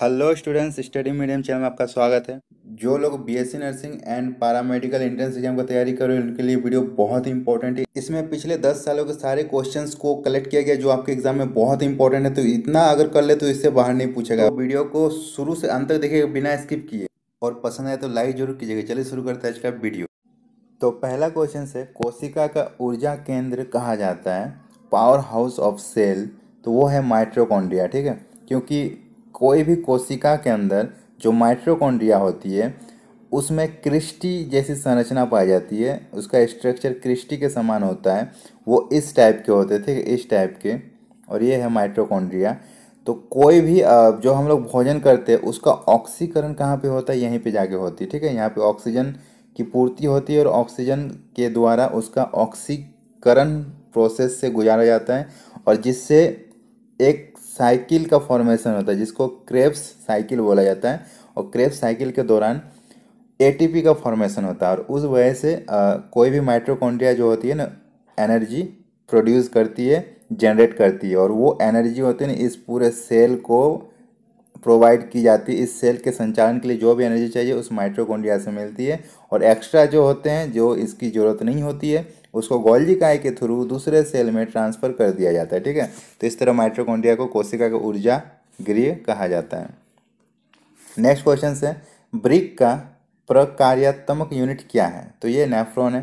hello students study medium channel में आपका स्वागत है जो लोग BSc nursing and paramedical entrance exam की तैयारी कर रहे हैं उनके लिए वीडियो बहुत ही इंपॉर्टेंट है इसमें पिछले दस सालों के सारे क्वेश्चंस को कलेक्ट किया गया जो आपके एग्जाम में बहुत इंपॉर्टेंट है तो इतना अगर कर ले तो इससे बाहर नहीं पूछेगा तो वीडियो को शुरू से अंत तक देखिएगा बिना स्किप किए और पसंद आए तो लाइक जरूर कीजिएगा चलिए शुरू करते हैं आज का वीडियो तो पहला क्वेश्चन है कोशिका का ऊर्जा केंद्र कहा जाता है पावर हाउस ऑफ सेल तो वो है माइट्रोकॉन्ड्रिया ठीक है क्योंकि कोई भी कोशिका के अंदर जो माइट्रोकॉन्ड्रिया होती है उसमें क्रिस्टी जैसी संरचना पाई जाती है उसका स्ट्रक्चर क्रिस्टी के समान होता है वो इस टाइप के होते थे इस टाइप के और ये है माइट्रोकॉन्ड्रिया तो कोई भी जो हम लोग भोजन करते हैं उसका ऑक्सीकरण कहाँ पे होता है यहीं पे जाके होती है ठीक है यहाँ पे ऑक्सीजन की पूर्ति होती है और ऑक्सीजन के द्वारा उसका ऑक्सीकरण प्रोसेस से गुजारा जाता है और जिससे एक साइकिल का फॉर्मेशन होता है जिसको क्रेप्स साइकिल बोला जाता है और क्रेप्स साइकिल के दौरान एटीपी का फॉर्मेशन होता है और उस वजह से आ, कोई भी माइट्रोकॉन्ड्रिया जो होती है ना एनर्जी प्रोड्यूस करती है जनरेट करती है और वो एनर्जी होती है ना इस पूरे सेल को प्रोवाइड की जाती है इस सेल के संचालन के लिए जो भी एनर्जी चाहिए उस माइट्रोकॉन्ड्रिया से मिलती है और एक्स्ट्रा जो होते हैं जो इसकी ज़रूरत नहीं होती है उसको गोल्जी काय के थ्रू दूसरे सेल में ट्रांसफर कर दिया जाता है ठीक है तो इस तरह माइट्रोकॉन्ड्रिया को कोशिका का ऊर्जा गृह कहा जाता है नेक्स्ट क्वेश्चन से ब्रिक का प्रकार्यात्मक यूनिट क्या है तो ये नेफ्रोन है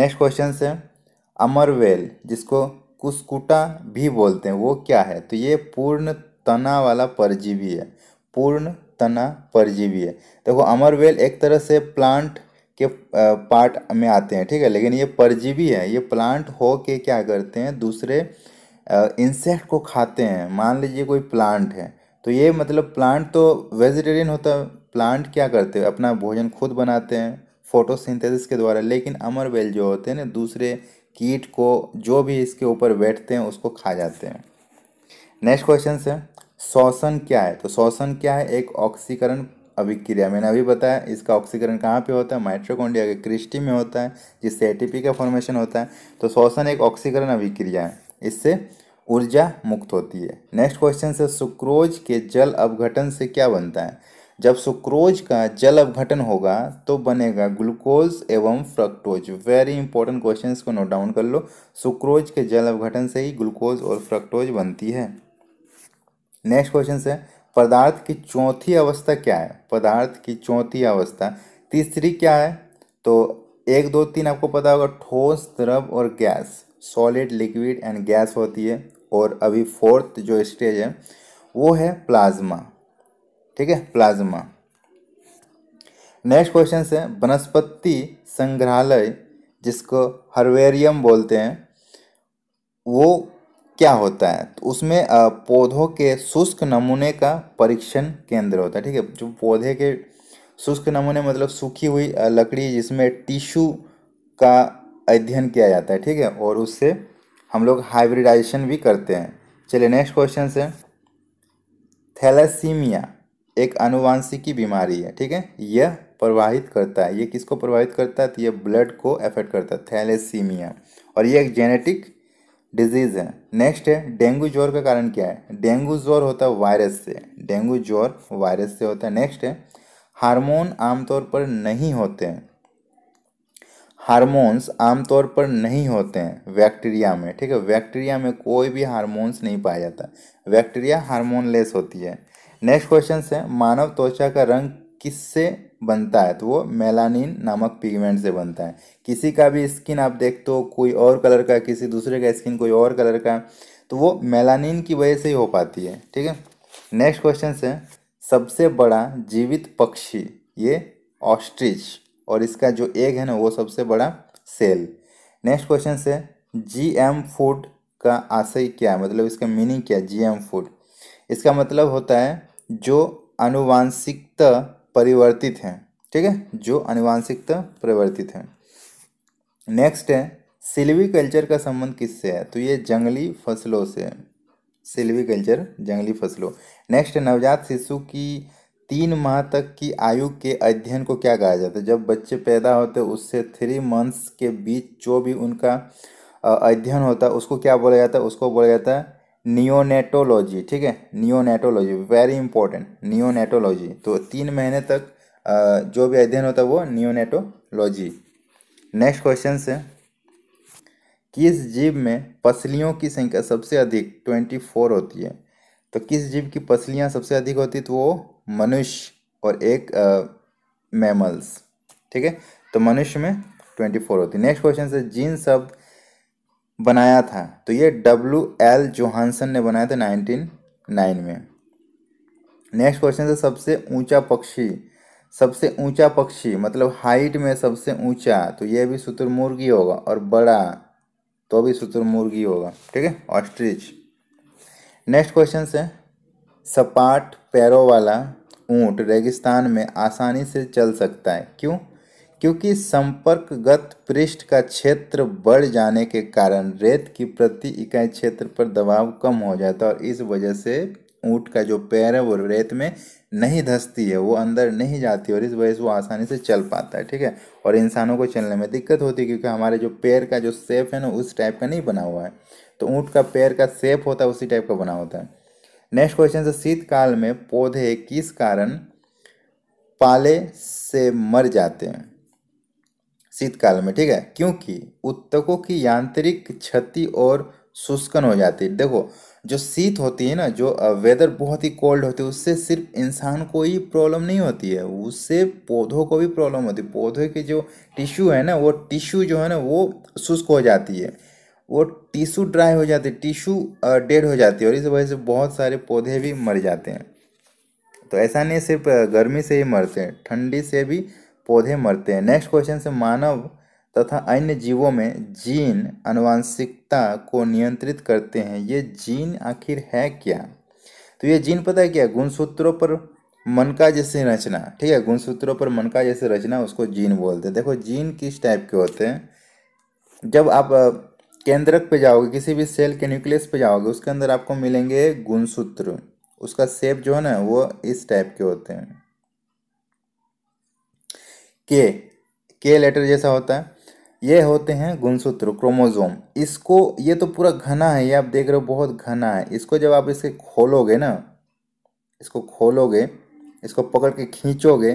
नेक्स्ट क्वेश्चन से अमरवेल जिसको कुस्कुटा भी बोलते हैं वो क्या है तो ये पूर्ण तना वाला परजीवी है पूर्ण तना परजीवी है देखो तो अमरवेल एक तरह से प्लांट के पार्ट में आते हैं ठीक है लेकिन ये परजीवी है ये प्लांट हो के क्या करते हैं दूसरे इंसेक्ट को खाते हैं मान लीजिए कोई प्लांट है तो ये मतलब प्लांट तो वेजिटेरियन होता है प्लांट क्या करते हैं अपना भोजन खुद बनाते हैं फोटोसिंथेसिस के द्वारा लेकिन अमरवेल जो होते हैं ना दूसरे कीट को जो भी इसके ऊपर बैठते हैं उसको खा जाते हैं नेक्स्ट क्वेश्चन है श्वसन क्या है तो श्वसन क्या है एक ऑक्सीकरण अभिक्रिया मैंने अभी बताया इसका ऑक्सीकरण कहाँ पे होता है माइट्रोकोन्डिया के क्रिस्टी में होता है जिससे एटीपी का फॉर्मेशन होता है तो श्वसन एक ऑक्सीकरण अभिक्रिया है इससे ऊर्जा मुक्त होती है नेक्स्ट क्वेश्चन से सुक्रोज के जल अवघटन से क्या बनता है जब सुक्रोज का जल अवघटन होगा तो बनेगा ग्लूकोज एवं फ्रक्टोज वेरी इंपॉर्टेंट क्वेश्चन को नोट डाउन कर लो सुक्रोज के जल अवघटन से ही ग्लूकोज और फ्रक्टोज बनती है नेक्स्ट क्वेश्चन से पदार्थ की चौथी अवस्था क्या है पदार्थ की चौथी अवस्था तीसरी क्या है तो एक दो तीन आपको पता होगा ठोस द्रव और gas solid liquid and gas होती है और अभी फोर्थ जो स्टेज है वो है प्लाज्मा ठीक है प्लाज्मा नेक्स्ट क्वेश्चन है वनस्पति संग्रहालय जिसको हर्वेरियम बोलते हैं वो क्या होता है तो उसमें पौधों के शुष्क नमूने का परीक्षण केंद्र होता है ठीक है जो पौधे के शुष्क नमूने मतलब सूखी हुई लकड़ी जिसमें टिश्यू का अध्ययन किया जाता है ठीक है और उससे हम लोग हाइब्रिडाइजेशन भी करते हैं चलिए नेक्स्ट क्वेश्चन से थैलासीमिया एक अनुवांशिकी बीमारी है ठीक है यह प्रवाहित करता है ये किसको प्रभावित करता है तो यह ब्लड को अफेक्ट करता है थैलेसीमिया और ये एक जेनेटिक डिजीज़ है नेक्स्ट है डेंगू ज्वर का कारण क्या है डेंगू ज्वर होता है वायरस से डेंगू ज्वर वायरस से होता है नेक्स्ट है हार्मोन आमतौर पर नहीं होते हैं हारमोन्स आमतौर पर नहीं होते हैं बैक्टीरिया में ठीक है बैक्टीरिया में कोई भी हारमोन्स नहीं पाया जाता बैक्टीरिया हार्मोनलेस होती है नेक्स्ट क्वेश्चन है मानव त्वचा का रंग किससे बनता है तो वो मेलानिन नामक पिगमेंट से बनता है किसी का भी स्किन आप देखते हो कोई और कलर का किसी दूसरे का स्किन कोई और कलर का तो वो मेलानिन की वजह से ही हो पाती है ठीक है नेक्स्ट क्वेश्चन है सबसे बड़ा जीवित पक्षी ये ऑस्ट्रिच और इसका जो एग है ना वो सबसे बड़ा सेल नेक्स्ट क्वेश्चन है जी एम फूड का आशय क्या है मतलब इसका मीनिंग क्या है जी एम फूड इसका मतलब होता है जो अनुवांशिकता परिवर्तित हैं ठीक है जो अनुवांशिकता परिवर्तित हैं नेक्स्ट है सिल्वी कल्चर का संबंध किससे है तो ये जंगली फसलों से है सिल्वी कल्चर जंगली फसलों नेक्स्ट नवजात शिशु की तीन माह तक की आयु के अध्ययन को क्या कहा जाता है जब बच्चे पैदा होते उससे थ्री मंथ्स के बीच जो भी उनका अध्ययन होता है उसको क्या बोला जाता है उसको बोला जाता है नियोनेटोलॉजी ठीक है नियोनेटोलॉजी वेरी इंपॉर्टेंट नियोनेटोलॉजी तो तीन महीने तक जो भी अध्ययन होता है वो नियोनेटोलॉजी नेक्स्ट क्वेश्चन से किस जीव में पसलियों की संख्या सबसे अधिक ट्वेंटी फोर होती है तो किस जीव की पसलियाँ सबसे अधिक होती है तो वो मनुष्य और एक मैमल्स ठीक है तो मनुष्य में ट्वेंटी फोर होती है नेक्स्ट क्वेश्चन से जीन शब्द बनाया था तो ये डब्ल्यू एल जोहानसन ने बनाया था नाइनटीन नाइन में नेक्स्ट क्वेश्चन से सबसे ऊंचा पक्षी सबसे ऊंचा पक्षी मतलब हाइट में सबसे ऊंचा तो ये भी मुर्गी होगा और बड़ा तो भी मुर्गी होगा ठीक है ऑस्ट्रिच नेक्स्ट क्वेश्चन से सपाट पैरों वाला ऊँट रेगिस्तान में आसानी से चल सकता है क्यों क्योंकि संपर्कगत पृष्ठ का क्षेत्र बढ़ जाने के कारण रेत की प्रति इकाई क्षेत्र पर दबाव कम हो जाता है और इस वजह से ऊँट का जो पैर है वो रेत में नहीं धसती है वो अंदर नहीं जाती और इस वजह से वो आसानी से चल पाता है ठीक है और इंसानों को चलने में दिक्कत होती है क्योंकि हमारे जो पैर का जो सेप है ना उस टाइप का नहीं बना हुआ है तो ऊँट का पैर का सेप होता है उसी टाइप का बना होता है नेक्स्ट क्वेश्चन से शीतकाल में पौधे किस कारण पाले से मर जाते हैं शीतकाल में ठीक है क्योंकि उत्तकों की यांत्रिक क्षति और शुष्कन हो जाती है देखो जो शीत होती है ना जो वेदर बहुत ही कोल्ड होती है उससे सिर्फ इंसान को ही प्रॉब्लम नहीं होती है उससे पौधों को भी प्रॉब्लम होती है पौधे के जो टिश्यू है ना वो टिश्यू जो है ना वो शुष्क हो जाती है वो टिश्यू ड्राई हो जाती है टिश्यू डेड हो जाती है और इस वजह से बहुत सारे पौधे भी मर जाते हैं तो ऐसा नहीं सिर्फ गर्मी से ही मरते हैं ठंडी से भी पौधे मरते हैं नेक्स्ट क्वेश्चन से मानव तथा अन्य जीवों में जीन अनुवांशिकता को नियंत्रित करते हैं ये जीन आखिर है क्या तो ये जीन पता है क्या गुणसूत्रों पर मन का जैसे रचना ठीक है गुणसूत्रों पर मन का जैसे रचना उसको जीन बोलते हैं देखो जीन किस टाइप के होते हैं जब आप केंद्रक पे जाओगे किसी भी सेल के न्यूक्लियस पे जाओगे उसके अंदर आपको मिलेंगे गुणसूत्र उसका सेप जो है ना वो इस टाइप के होते हैं के के लेटर जैसा होता है ये होते हैं गुणसूत्र क्रोमोजोम इसको ये तो पूरा घना है ये आप देख रहे हो बहुत घना है इसको जब आप इसके खोलोगे ना इसको खोलोगे इसको पकड़ के खींचोगे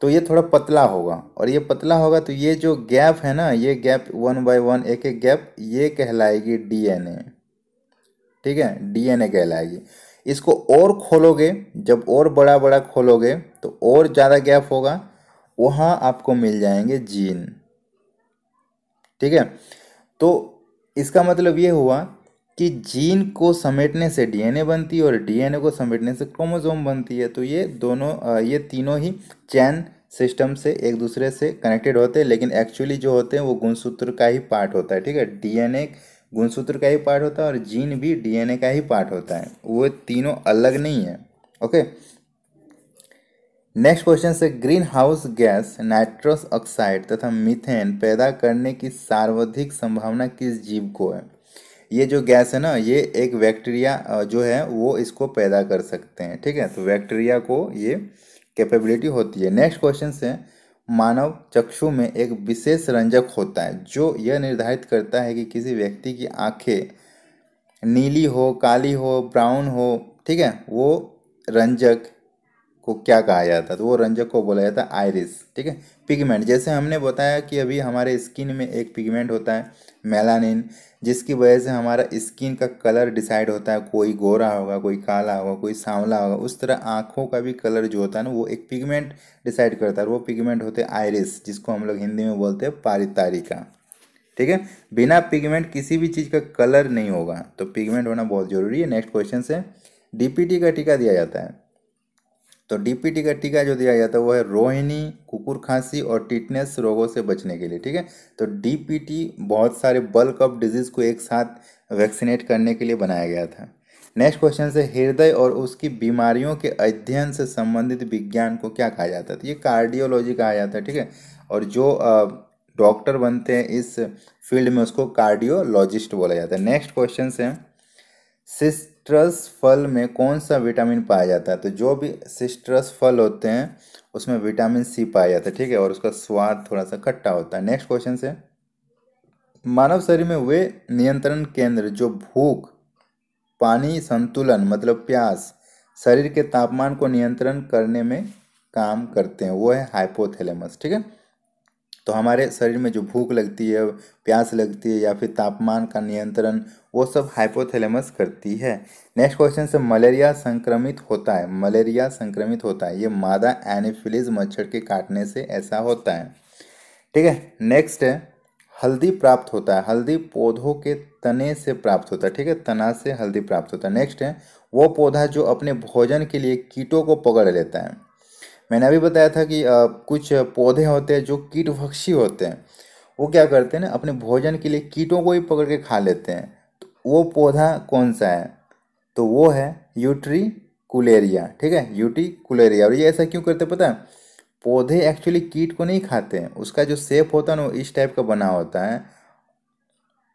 तो ये थोड़ा पतला होगा और ये पतला होगा तो ये जो गैप है ना ये गैप वन बाय वन एक एक गैप ये कहलाएगी डीएनए ठीक है डीएनए कहलाएगी इसको और खोलोगे जब और बड़ा बड़ा खोलोगे तो और ज़्यादा गैप होगा वहाँ आपको मिल जाएंगे जीन ठीक है तो इसका मतलब ये हुआ कि जीन को समेटने से डीएनए बनती है और डीएनए को समेटने से क्रोमोसोम बनती है तो ये दोनों ये तीनों ही चैन सिस्टम से एक दूसरे से कनेक्टेड होते हैं लेकिन एक्चुअली जो होते हैं वो गुणसूत्र का ही पार्ट होता है ठीक है डीएनए गुणसूत्र का ही पार्ट होता है और जीन भी डीएनए का ही पार्ट होता है वो तीनों अलग नहीं है ओके नेक्स्ट क्वेश्चन से greenhouse gas nitrous oxide तथा मीथेन पैदा करने की सर्वाधिक संभावना किस जीव को है ये जो गैस है ना ये एक बैक्टीरिया जो है वो इसको पैदा कर सकते हैं ठीक है तो बैक्टीरिया को ये कैपेबिलिटी होती है नेक्स्ट क्वेश्चन से मानव चक्षु में एक विशेष रंजक होता है जो यह निर्धारित करता है कि किसी व्यक्ति की आँखें नीली हो काली हो ब्राउन हो ठीक है वो रंजक को क्या कहा जाता है तो वो रंजक को बोला जाता है आयरिस ठीक है पिगमेंट जैसे हमने बताया कि अभी हमारे स्किन में एक पिगमेंट होता है मेलानिन जिसकी वजह से हमारा स्किन का कलर डिसाइड होता है कोई गोरा होगा कोई काला होगा कोई सांवला होगा उस तरह आँखों का भी कलर जो होता है ना वो एक पिगमेंट डिसाइड करता है वो पिगमेंट होते हैं आयरिस जिसको हम लोग हिंदी में बोलते हैं पारितारिका ठीक है बिना पिगमेंट किसी भी चीज़ का कलर नहीं होगा तो पिगमेंट होना बहुत ज़रूरी है नेक्स्ट क्वेश्चन से डी का टीका दिया जाता है तो डीपीटी का टीका जो दिया जाता है वो है रोहिणी कुकुर खांसी और टिटनेस रोगों से बचने के लिए ठीक है तो डीपीटी बहुत सारे बल्क ऑफ डिजीज़ को एक साथ वैक्सीनेट करने के लिए बनाया गया था नेक्स्ट क्वेश्चन से हृदय और उसकी बीमारियों के अध्ययन से संबंधित विज्ञान को क्या कहा जाता है तो ये कार्डियोलॉजी कहा जाता है ठीक है और जो डॉक्टर बनते हैं इस फील्ड में उसको कार्डियोलॉजिस्ट बोला जाता है नेक्स्ट क्वेश्चन से सिस्ट्रस फल में कौन सा विटामिन पाया जाता है तो जो भी सिस्ट्रस फल होते हैं उसमें विटामिन सी पाया जाता है ठीक है और उसका स्वाद थोड़ा सा खट्टा होता है नेक्स्ट क्वेश्चन से मानव शरीर में वे नियंत्रण केंद्र जो भूख पानी संतुलन मतलब प्यास शरीर के तापमान को नियंत्रण करने में काम करते हैं वो है हाइपोथैलेमस ठीक है तो हमारे शरीर में जो भूख लगती है प्यास लगती है या फिर तापमान का नियंत्रण वो सब हाइपोथैलेमस करती है नेक्स्ट क्वेश्चन से मलेरिया संक्रमित होता है मलेरिया संक्रमित होता है ये मादा एनिफिलिज मच्छर के काटने से ऐसा होता है ठीक है नेक्स्ट है हल्दी प्राप्त होता है हल्दी पौधों के तने से प्राप्त होता है ठीक है तना से हल्दी प्राप्त होता है नेक्स्ट है वो पौधा जो अपने भोजन के लिए कीटों को पकड़ लेता है मैंने अभी बताया था कि कुछ पौधे होते हैं जो कीट भक्षी होते हैं वो क्या करते हैं ना अपने भोजन के लिए कीटों को ही पकड़ के खा लेते हैं तो वो पौधा कौन सा है तो वो है यूट्री कुलेरिया ठीक है यूटी कुलेरिया और ये ऐसा क्यों करते पता है पौधे एक्चुअली कीट को नहीं खाते हैं उसका जो सेप होता है ना वो इस टाइप का बना होता है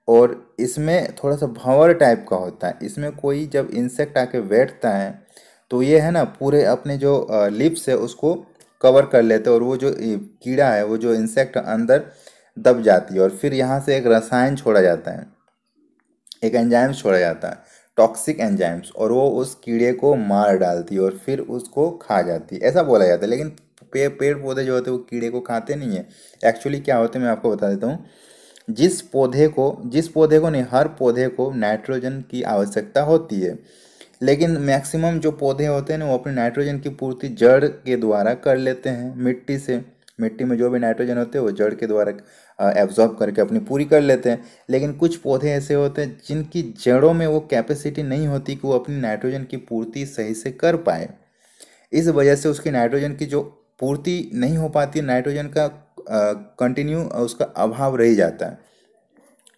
और इसमें थोड़ा सा भंवर टाइप का होता है इसमें कोई जब इंसेक्ट आके बैठता है तो ये है ना पूरे अपने जो लिप्स है उसको कवर कर लेते और वो जो कीड़ा है वो जो इंसेक्ट अंदर दब जाती है और फिर यहाँ से एक रसायन छोड़ा जाता है एक एंजाइम्स छोड़ा जाता है टॉक्सिक एंजाइम्स और वो उस कीड़े को मार डालती है और फिर उसको खा जाती है ऐसा बोला जाता है लेकिन पे, पेड़ पौधे जो होते हैं वो कीड़े को खाते नहीं है एक्चुअली क्या होते हैं मैं आपको बता देता हूँ जिस पौधे को जिस पौधे को नहीं हर पौधे को नाइट्रोजन की आवश्यकता होती है लेकिन मैक्सिमम जो पौधे होते हैं ना वो अपने नाइट्रोजन की पूर्ति जड़ के द्वारा कर लेते हैं मिट्टी से मिट्टी में जो भी नाइट्रोजन होते हैं वो जड़ के द्वारा एब्जॉर्ब करके अपनी पूरी कर लेते हैं लेकिन कुछ पौधे ऐसे होते हैं जिनकी जड़ों में वो कैपेसिटी नहीं होती कि वो अपनी नाइट्रोजन की पूर्ति सही से कर पाए इस वजह से उसकी नाइट्रोजन की जो पूर्ति नहीं हो पाती नाइट्रोजन का कंटिन्यू उसका अभाव रह जाता है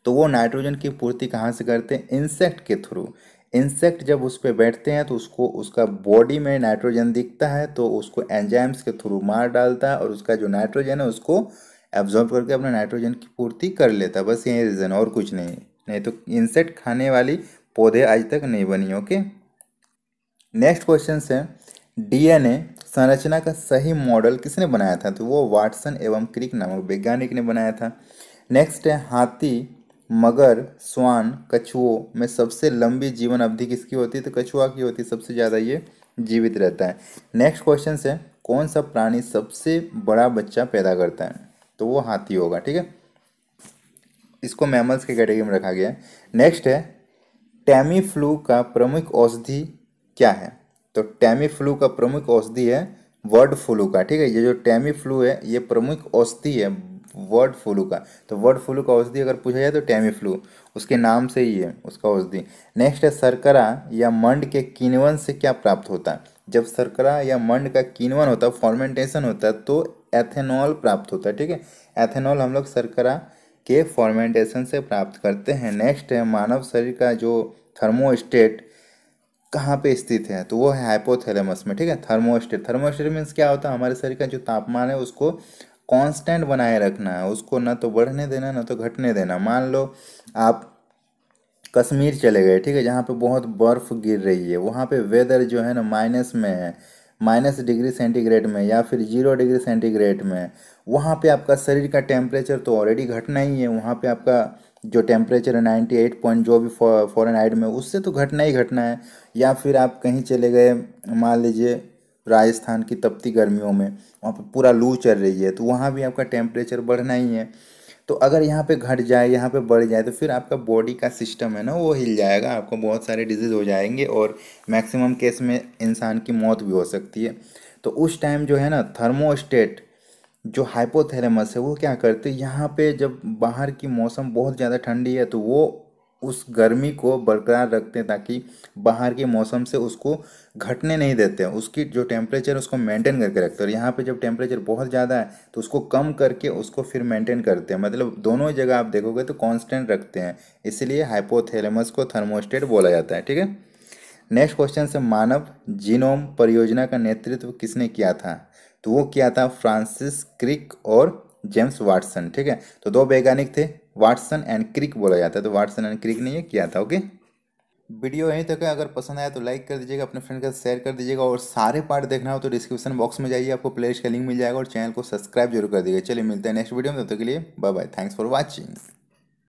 तो वो नाइट्रोजन की पूर्ति कहाँ से करते हैं इंसेक्ट के थ्रू इंसेक्ट जब उस पर बैठते हैं तो उसको उसका बॉडी में नाइट्रोजन दिखता है तो उसको एंजाइम्स के थ्रू मार डालता है और उसका जो नाइट्रोजन है उसको एब्जॉर्ब करके अपने नाइट्रोजन की पूर्ति कर लेता है बस यही रीज़न और कुछ नहीं नहीं तो इंसेक्ट खाने वाली पौधे आज तक नहीं बनी ओके नेक्स्ट क्वेश्चन है डीएनए संरचना का सही मॉडल किसने बनाया था तो वो वाटसन एवं क्रिक नामक वैज्ञानिक ने बनाया था नेक्स्ट है हाथी मगर स्वान कछुओं में सबसे लंबी जीवन अवधि किसकी होती है तो कछुआ की होती है सबसे ज़्यादा ये जीवित रहता है नेक्स्ट क्वेश्चन है कौन सा प्राणी सबसे बड़ा बच्चा पैदा करता है तो वो हाथी होगा ठीक है इसको मैमल्स के कैटेगरी में रखा गया है नेक्स्ट है टैमी फ्लू का प्रमुख औषधि क्या है तो टैमी फ्लू का प्रमुख औषधि है वर्ड फ्लू का ठीक है ये जो टैमी फ्लू है ये प्रमुख औषधि है वर्ड फ्लू का तो वर्ड फ्लू का औषधि अगर पूछा जाए तो टैमी फ्लू उसके नाम से ही है उसका औषधि नेक्स्ट है सरकरा या मंड के किनवन से क्या प्राप्त होता है जब सरकरा या मंड का किनवन होता है फॉर्मेंटेशन होता है तो एथेनॉल प्राप्त होता है ठीक है एथेनॉल हम लोग सरकरा के फॉर्मेंटेशन से प्राप्त करते हैं नेक्स्ट है मानव शरीर का जो थर्मोस्टेट कहाँ पे स्थित है तो वो है हाइपोथैलेमस में ठीक है थर्मोस्टेट थर्मोस्टेट मीन्स क्या होता है हमारे शरीर का जो तापमान है उसको कांस्टेंट बनाए रखना है उसको ना तो बढ़ने देना ना तो घटने देना मान लो आप कश्मीर चले गए ठीक है जहाँ पे बहुत बर्फ़ गिर रही है वहाँ पे वेदर जो है ना माइनस में है माइनस डिग्री सेंटीग्रेड में या फिर जीरो डिग्री सेंटीग्रेड में वहाँ पे आपका शरीर का टेम्परेचर तो ऑलरेडी घटना ही है वहाँ पे आपका जो टेम्परेचर है नाइन्टी एट पॉइंट जो भी फॉरन हाइड में उससे तो घटना ही घटना है या फिर आप कहीं चले गए मान लीजिए राजस्थान की तपती गर्मियों में वहाँ पर पूरा लू चल रही है तो वहाँ भी आपका टेम्परेचर बढ़ना ही है तो अगर यहाँ पे घट जाए यहाँ पे बढ़ जाए तो फिर आपका बॉडी का सिस्टम है ना वो हिल जाएगा आपको बहुत सारे डिजीज़ हो जाएंगे और मैक्सिमम केस में इंसान की मौत भी हो सकती है तो उस टाइम जो है ना थर्मोस्टेट जो हाइपोथेरेमस है वो क्या करते हैं यहाँ पे जब बाहर की मौसम बहुत ज़्यादा ठंडी है तो वो उस गर्मी को बरकरार रखते हैं ताकि बाहर के मौसम से उसको घटने नहीं देते हैं उसकी जो टेम्परेचर उसको मेंटेन करके रखते हैं और यहाँ पे जब टेम्परेचर बहुत ज़्यादा है तो उसको कम करके उसको फिर मेंटेन करते हैं मतलब दोनों ही जगह आप देखोगे तो कांस्टेंट रखते हैं इसलिए हाइपोथेलमस को थर्मोस्टेट बोला जाता है ठीक है नेक्स्ट क्वेश्चन से मानव जीनोम परियोजना का नेतृत्व किसने किया था तो वो किया था फ्रांसिस क्रिक और जेम्स वाटसन ठीक है तो दो वैज्ञानिक थे वाटसन एंड क्रिक बोला जाता है तो वाटसन एंड क्रिक ने ये किया था ओके वीडियो यहीं तक है अगर पसंद आया तो लाइक कर दीजिएगा अपने फ्रेंड के साथ शेयर कर दीजिएगा और सारे पार्ट देखना हो तो डिस्क्रिप्शन बॉक्स में जाइए आपको प्लेलिस्ट का लिंक मिल जाएगा और चैनल को सब्सक्राइब जरूर कर दीजिएगा चलिए मिलते हैं नेक्स्ट वीडियो में तब तक तो के लिए bye bye thanks for watching